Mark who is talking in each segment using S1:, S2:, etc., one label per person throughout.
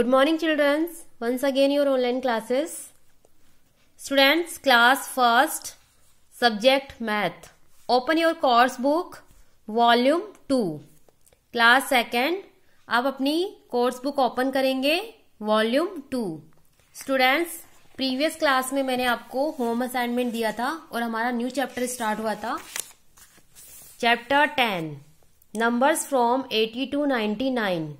S1: Good morning children. Once again your online classes. Students class first subject math. Open your course book volume two class second आप अपनी course book open करेंगे volume two students previous class में मैंने आपको home assignment दिया था और हमारा न्यू चैप्टर स्टार्ट हुआ था chapter ten numbers from eighty to ninety nine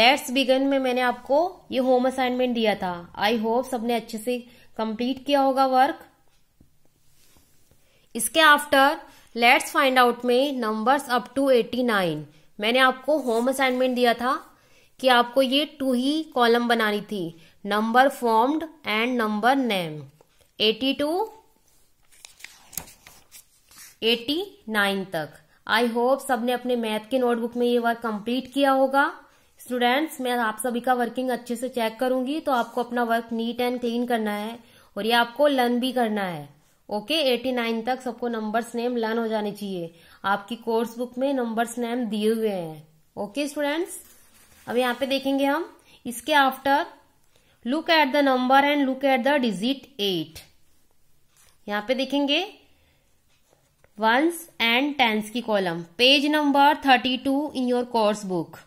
S1: let's begin में मैंने आपको ये होम असाइनमेंट दिया था आई होप सबने अच्छे से कंप्लीट किया होगा वर्क इसके आफ्टर लेट्स फाइंड आउट में numbers up to eighty nine मैंने आपको होम असाइनमेंट दिया था कि आपको ये टू ही कॉलम बनानी थी number formed and number name eighty to eighty nine तक आई होप सबने अपने मैथ के नोटबुक में ये वर्क कंप्लीट किया होगा स्टूडेंट्स मैं आप सभी का वर्किंग अच्छे से चेक करूंगी तो आपको अपना वर्क नीट एंड क्लीन करना है और ये आपको लर्न भी करना है ओके एटी नाइन तक सबको नंबर्स नेम लर्न हो जाने चाहिए आपकी कोर्स बुक में नंबर्स नेम दिए हुए हैं ओके स्टूडेंट्स अब यहाँ पे देखेंगे हम इसके after look at the number and look at the digit at यहाँ पे देखेंगे वंस एंड टेंस की column page number thirty two in your course book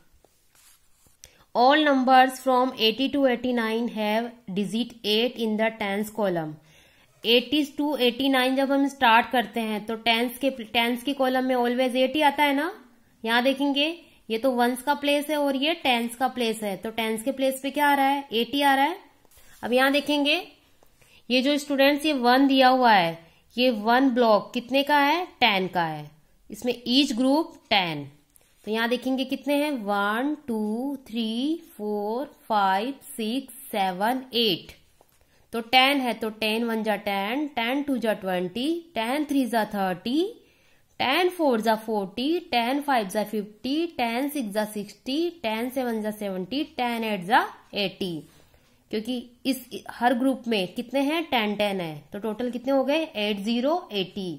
S1: all numbers from 80 to 89 have digit 8 in the tens column. 80 eighty 89 जब हम start करते हैं तो tens के टेंस के कॉलम में ऑलवेज 8 ही आता है ना यहां देखेंगे ये तो वंस का प्लेस है और ये टेंस का प्लेस है तो टेंस के प्लेस पे क्या आ रहा है एटी आ रहा है अब यहां देखेंगे ये जो स्टूडेंट्स ये वन दिया हुआ है ये वन ब्लॉक कितने का है टेन का है इसमें ईच ग्रुप टेन तो यहाँ देखेंगे कितने हैं one two three four five six seven eight तो टेन है तो टेन वन जा टेन टेन टू जा ट्वेंटी टेन थ्री जा थर्टी टेन फोर जा फोर्टी टेन फाइव जा फिफ्टी टेन सिक्स जा सिक्सटी टेन सेवन जा सेवेंटी टेन एट जा एटी क्योंकि इस हर ग्रुप में कितने हैं टेन टेन है तो टोटल कितने हो गए एट जीरो एटी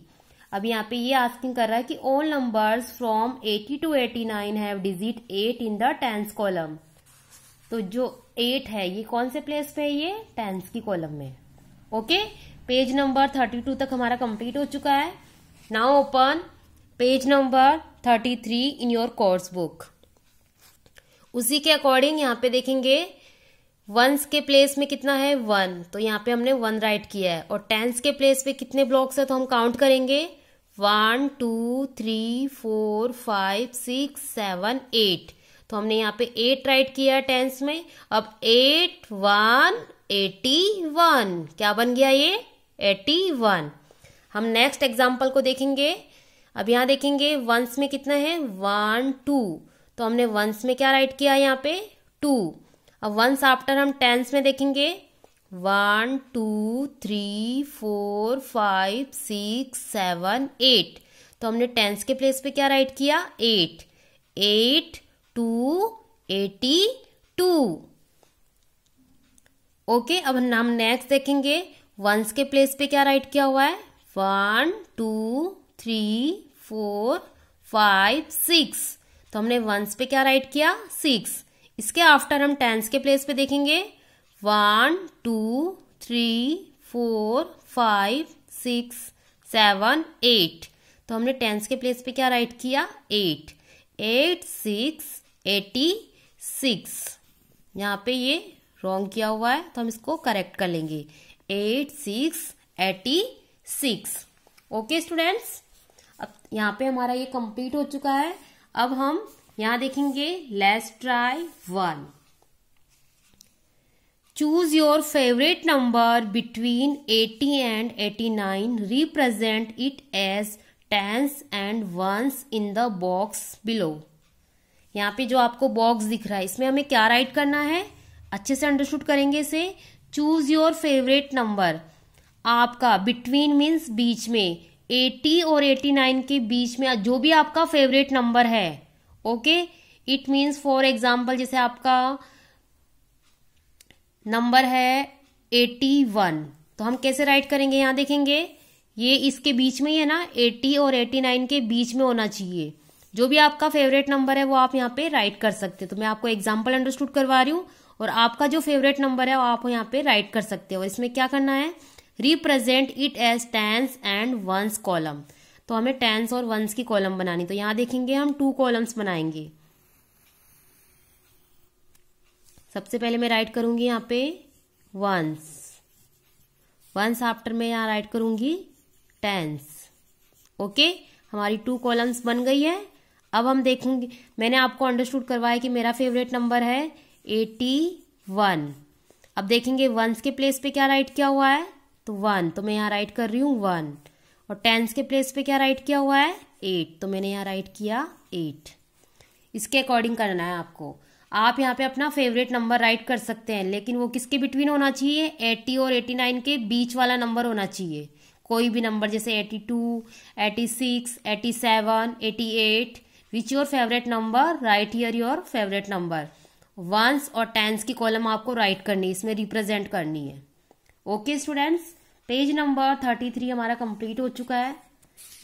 S1: अब यहाँ पे ये आस्किंग कर रहा है कि all numbers from 80 to 89 have digit eight in the tens column तो जो एट है ये कौन से प्लेस पे है ये टेंस की कॉलम में ओके पेज नंबर 32 तक हमारा कंप्लीट हो चुका है now open page number 33 in your course book उसी के अकॉर्डिंग यहाँ पे देखेंगे वंस के प्लेस में कितना है वन तो यहाँ पे हमने वन राइट किया है और टेंस के प्लेस पे कितने ब्लॉक्स है तो हम काउंट करेंगे one two three four five six seven eight तो हमने यहाँ पे एट राइट किया टेंस में अब एट वन एटी वन क्या बन गया ये एटी वन हम नेक्स्ट एग्जाम्पल को देखेंगे अब यहाँ देखेंगे वंस में कितना है वन टू तो हमने वंस में क्या राइट किया यहाँ पे टू अब वंस आफ्टर हम टेंस में देखेंगे one two three four five six seven eight तो हमने टेंस के प्लेस पे क्या राइट किया eight eight two eighty two okay अब हम नेक्स्ट देखेंगे वंस के प्लेस पे क्या राइट किया हुआ है one two three four five six तो हमने वंस पे क्या राइट किया सिक्स इसके आफ्टर हम टेंस के प्लेस पे देखेंगे one two three four five six seven eight तो हमने टेंस के प्लेस पे क्या राइट किया eight eight six eighty six यहाँ पे ये रॉन्ग किया हुआ है तो हम इसको करेक्ट कर लेंगे eight six eighty six okay students अब यहाँ पे हमारा ये कंप्लीट हो चुका है अब हम यहाँ देखेंगे let's try one choose your favourite number between 80 and 89. Represent it as tens and ones in the box below यहाँ पे जो आपको बॉक्स दिख रहा है इसमें हमें क्या राइट करना है अच्छे से अंडरस्टूड करेंगे इसे चूज योर फेवरेट नंबर आपका बिटवीन मीन्स बीच में 80 और 89 के बीच में जो भी आपका फेवरेट नंबर है okay it means for example जैसे आपका नंबर है एटी वन तो हम कैसे राइट करेंगे यहां देखेंगे ये इसके बीच में ही है ना एटी और एटी नाइन के बीच में होना चाहिए जो भी आपका फेवरेट नंबर है वो आप यहाँ पे राइट कर सकते हैं तो मैं आपको एग्जाम्पल अंडरस्टूड करवा रही हूं और आपका जो फेवरेट नंबर है वो आप यहाँ पे राइट कर सकते हो इसमें क्या करना है represent it as tens and ones column तो हमें टेंस और वंस की कॉलम बनानी तो यहां देखेंगे हम टू कॉलम्स बनाएंगे सबसे पहले मैं राइट करूंगी यहाँ पे वंस वंस आफ्टर मैं यहाँ राइट करूंगी टेंस ओके हमारी टू कॉलम्स बन गई है अब हम देखेंगे मैंने आपको अंडरस्टूड करवाया कि मेरा फेवरेट नंबर है एटी वन अब देखेंगे वंस के प्लेस पे क्या राइट किया हुआ है तो वन तो मैं यहाँ राइट कर रही हूँ वन और टेंस के प्लेस पे क्या राइट किया हुआ है एट तो मैंने यहाँ राइट किया एट इसके अकॉर्डिंग करना है आपको आप यहाँ पे अपना फेवरेट नंबर राइट कर सकते हैं लेकिन वो किसके बिटवीन होना चाहिए एट्टी और एटी नाइन के बीच वाला नंबर होना चाहिए कोई भी नंबर जैसे eighty to eighty six eighty seven eighty eight which your favourite number right here your favourite number ones और टेंस की कॉलम आपको राइट करनी है इसमें रिप्रेजेंट करनी है okay students page number thirty three हमारा कंप्लीट हो चुका है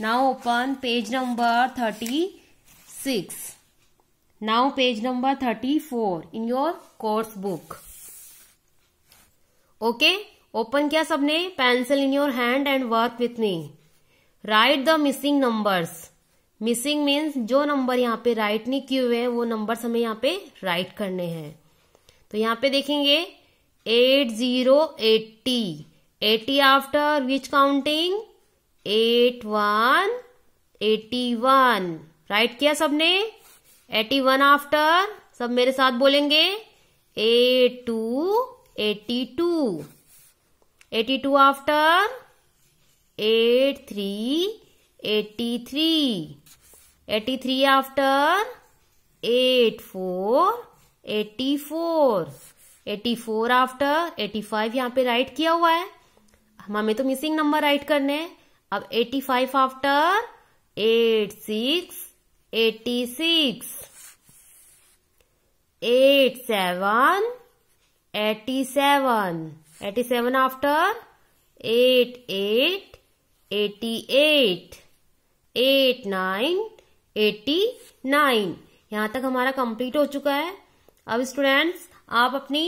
S1: now open page number thirty six Now page number 34 in your course book. Okay, open किया सबने pencil in your hand and work with me. Write the missing numbers. Missing means जो number यहाँ पे right नहीं किए हुए हैं वो नंबर हमें यहाँ पे राइट करने हैं तो यहाँ पे देखेंगे eight zero eighty eighty after which counting eight one eighty one right किया सबने एटी वन आफ्टर सब मेरे साथ बोलेंगे eight two eighty to eighty two after eight three eighty three eighty three after eight four eighty four eighty four after eighty five यहाँ पे right किया हुआ है हमें तो मिसिंग नंबर राइट करने हैं अब eighty five after eight six eighty six eight seven eighty seven eighty seven after eight eight eighty eight eight nine eighty nine यहाँ तक हमारा कंप्लीट हो चुका है अब स्टूडेंट्स आप अपनी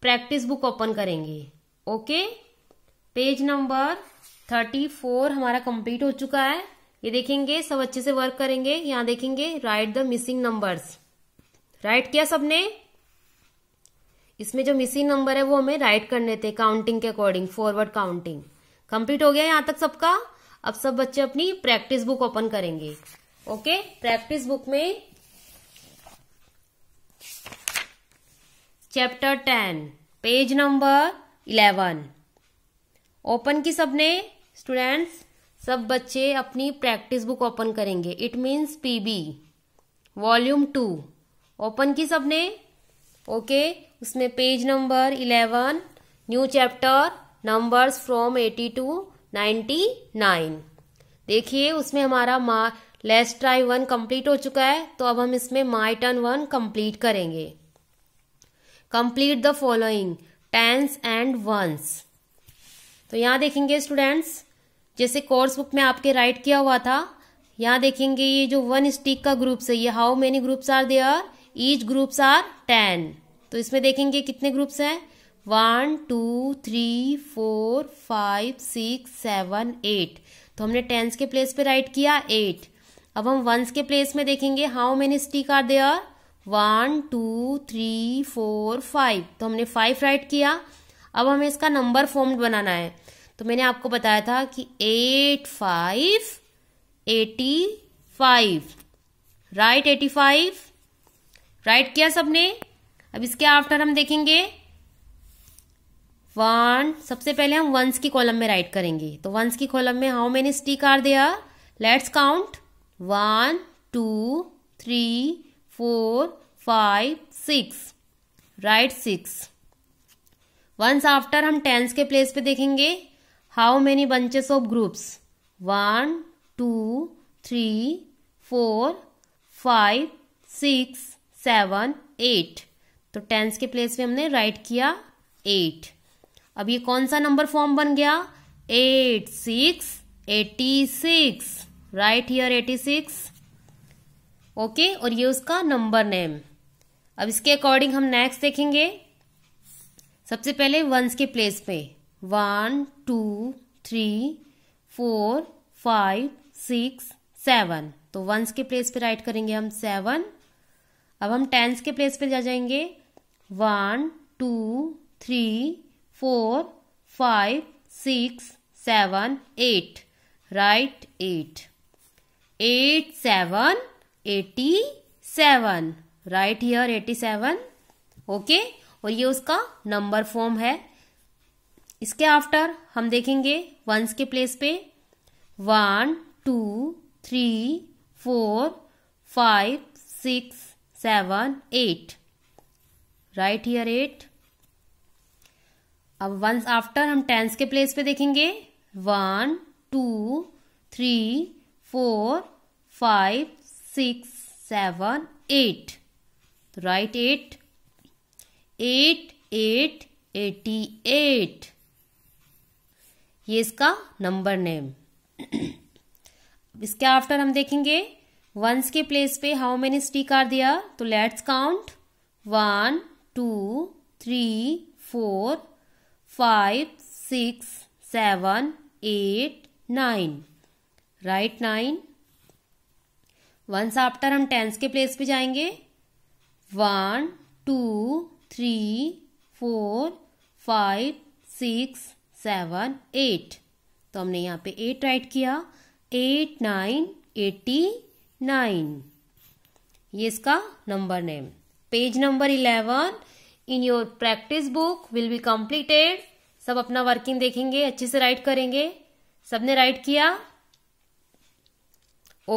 S1: प्रैक्टिस बुक ओपन करेंगे okay page number thirty four हमारा कंप्लीट हो चुका है ये देखेंगे सब अच्छे से वर्क करेंगे यहां देखेंगे right the missing numbers right किया सबने इसमें जो मिसिंग नंबर है वो हमें राइट करने थे काउंटिंग के अकॉर्डिंग फॉरवर्ड काउंटिंग कंप्लीट हो गया यहां तक सबका अब सब बच्चे अपनी प्रैक्टिस बुक ओपन करेंगे ओके प्रैक्टिस बुक में chapter ten page number eleven open की सबने स्टूडेंट्स सब बच्चे अपनी प्रैक्टिस बुक ओपन करेंगे it means PB volume two open की सबने ओके उसमें page number eleven new chapter numbers from eighty to ninety nine देखिए उसमें हमारा मा लेस ट्राई वन कंप्लीट हो चुका है तो अब हम इसमें माई टर्न वन कंप्लीट करेंगे complete the following tens and ones तो यहाँ देखेंगे स्टूडेंट्स जैसे कोर्स बुक में आपके राइट किया हुआ था यहाँ देखेंगे ये जो वन स्टिक का ग्रुप्स है ये how many groups are there each groups are ten तो इसमें देखेंगे कितने ग्रुप्स हैं one two three four five six seven eight तो हमने टेंस के प्लेस पे राइट किया एट अब हम वंस के प्लेस में देखेंगे how many stick are they one two three four five तो हमने फाइव राइट किया अब हमें इसका नंबर फॉर्म बनाना है तो मैंने आपको बताया था कि eight five eighty five right eighty five right किया सबने अब इसके आफ्टर हम देखेंगे वन सबसे पहले हम वंस की कॉलम में राइट करेंगे तो वंस की कॉलम में how many stick are they let's count one two three four five six right six ones after हम टेंस के प्लेस पे देखेंगे how many bunches of groups one two three four five six seven eight तो tens के place पे हमने right किया eight अब ये कौन सा नंबर फॉर्म बन गया eight six eighty six right here eighty six okay और ये उसका नंबर नेम अब इसके अकॉर्डिंग हम नेक्स्ट देखेंगे सबसे पहले वंस के प्लेस पे one two three four five six seven तो वंस के प्लेस पे राइट करेंगे हम सेवन अब हम टेंस के प्लेस पे जा जाएंगे one two three four five six seven eight right eight eight seven eighty seven right here eighty seven okay और ये उसका नंबर फॉर्म है इसके आफ्टर हम देखेंगे वंस के प्लेस पे one two three four five six seven eight right here eight अब वंस आफ्टर हम टेंस के प्लेस पे देखेंगे one two three four five six seven eight right eight eight eight eighty eight ये इसका number name इसके after हम देखेंगे वंस के प्लेस पे हाउ मेनी स्टिक आर दिया तो let's count one two three four five six seven eight nine right nine ones after हम टेंस के प्लेस पे जाएंगे one two three four five six seven eight तो हमने यहाँ पे एट राइट किया एट नाइन एटी नाइन ये इसका number name page number eleven in your practice book will be completed सब अपना वर्किंग देखेंगे अच्छे से राइट करेंगे सबने राइट किया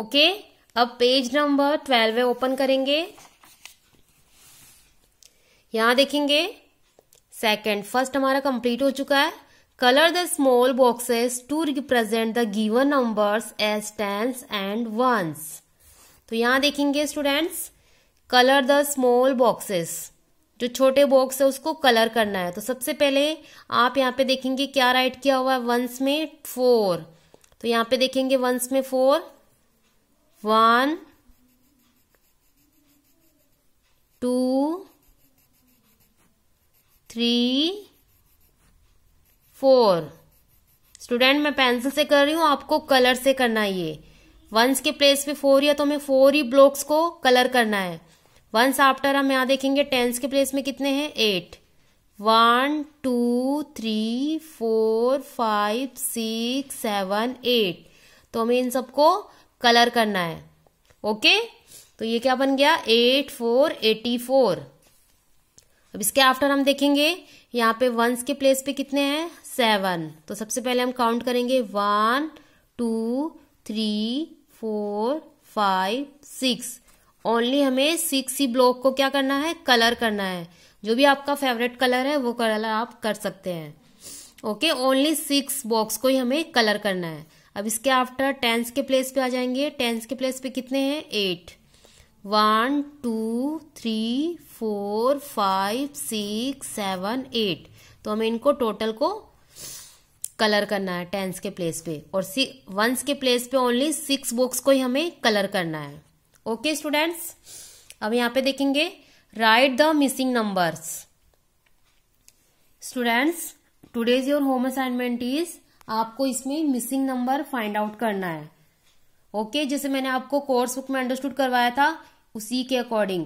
S1: ओके अब पेज नंबर ट्वेल्व ओपन करेंगे यहां देखेंगे सेकंड फर्स्ट हमारा कंप्लीट हो चुका है Color the small boxes to represent the given numbers as tens and ones. तो यहां देखेंगे students colour the small boxes जो छोटे बॉक्स है उसको कलर करना है तो सबसे पहले आप यहाँ पे देखेंगे क्या राइट किया हुआ है वंस में फोर तो यहां पे देखेंगे वंस में four one two three four student मैं पेंसिल से कर रही हूं आपको कलर से करना है ये वंस के प्लेस पे फोर या तो हमें फोर ही ब्लॉक्स को कलर करना है वंस आफ्टर हम यहां देखेंगे टेंस के प्लेस में कितने हैं eight one two three four five six seven eight तो हमें इन सबको कलर करना है ओके तो ये क्या बन गया एट फोर एटी फोर अब इसके आफ्टर हम देखेंगे यहाँ पे वंस के प्लेस पे कितने हैं सेवन तो सबसे पहले हम काउंट करेंगे one two three four five six only हमें सिक्स ही ब्लॉक को क्या करना है कलर करना है जो भी आपका फेवरेट कलर है वो कलर आप कर सकते हैं ओके ओनली सिक्स बॉक्स को ही हमें कलर करना है अब इसके आफ्टर टेंस के प्लेस पे आ जाएंगे टेंस के प्लेस पे कितने हैं eight one two three four five six seven eight तो हमें इनको टोटल को कलर करना है टेंस के प्लेस पे और वंस के प्लेस पे ओनली सिक्स बुक्स को ही हमें कलर करना है ओके स्टूडेंट्स अब यहाँ पे देखेंगे right the missing numbers students today's your home assignment is आपको इसमें मिसिंग नंबर फाइंड आउट करना है ओके okay, जैसे मैंने आपको कोर्स बुक में अंडरस्टूड करवाया था उसी के अकॉर्डिंग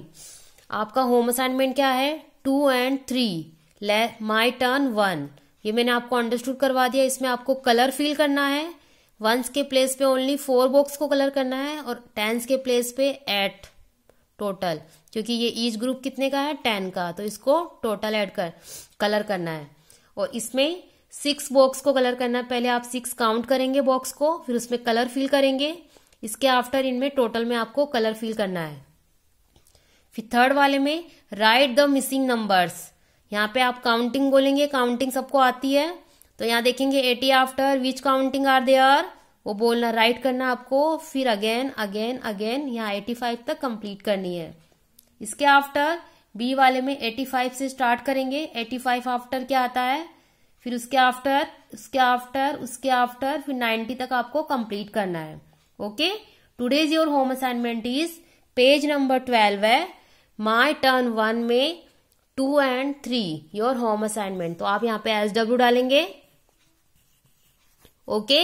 S1: आपका होम असाइनमेंट क्या है two and three my turn one ये मैंने आपको अंडरस्टूड करवा दिया इसमें आपको कलर फिल करना है वंस के प्लेस पे ओनली फोर बॉक्स को कलर करना है और टेंस के प्लेस पे एट टोटल क्योंकि ये ईच ग्रुप कितने का है टेन का तो इसको टोटल एड कर कलर करना है और इसमें सिक्स बॉक्स को कलर करना है पहले आप सिक्स काउंट करेंगे बॉक्स को फिर उसमें कलर फिल करेंगे इसके आफ्टर इनमें टोटल में आपको कलर फिल करना है फिर थर्ड वाले में राइट द मिसिंग नंबर्स यहाँ पे आप काउंटिंग बोलेंगे काउंटिंग सबको आती है तो यहाँ देखेंगे eighty after which counting are they are वो बोलना राइट करना आपको फिर अगेन अगेन अगेन यहाँ एटी फाइव तक कंप्लीट करनी है इसके आफ्टर बी वाले में एटी फाइव से स्टार्ट करेंगे एटी फाइव आफ्टर क्या आता है फिर उसके आफ्टर उसके आफ्टर उसके आफ्टर फिर नाइन्टी तक आपको कंप्लीट करना है okay today's your home assignment is page number twelve है माई टर्न वन में two and three your home assignment तो आप यहाँ पे एस डब्ल्यू डालेंगे ओके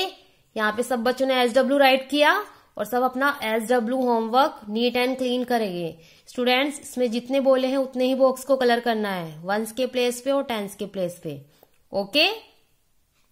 S1: यहाँ पे सब बच्चों ने एस डब्ल्यू राइट किया और सब अपना S W homework neat and clean करेंगे स्टूडेंट्स इसमें जितने बोले हैं उतने ही बॉक्स को कलर करना है वंस के प्लेस पे और टेंस के प्लेस पे ओके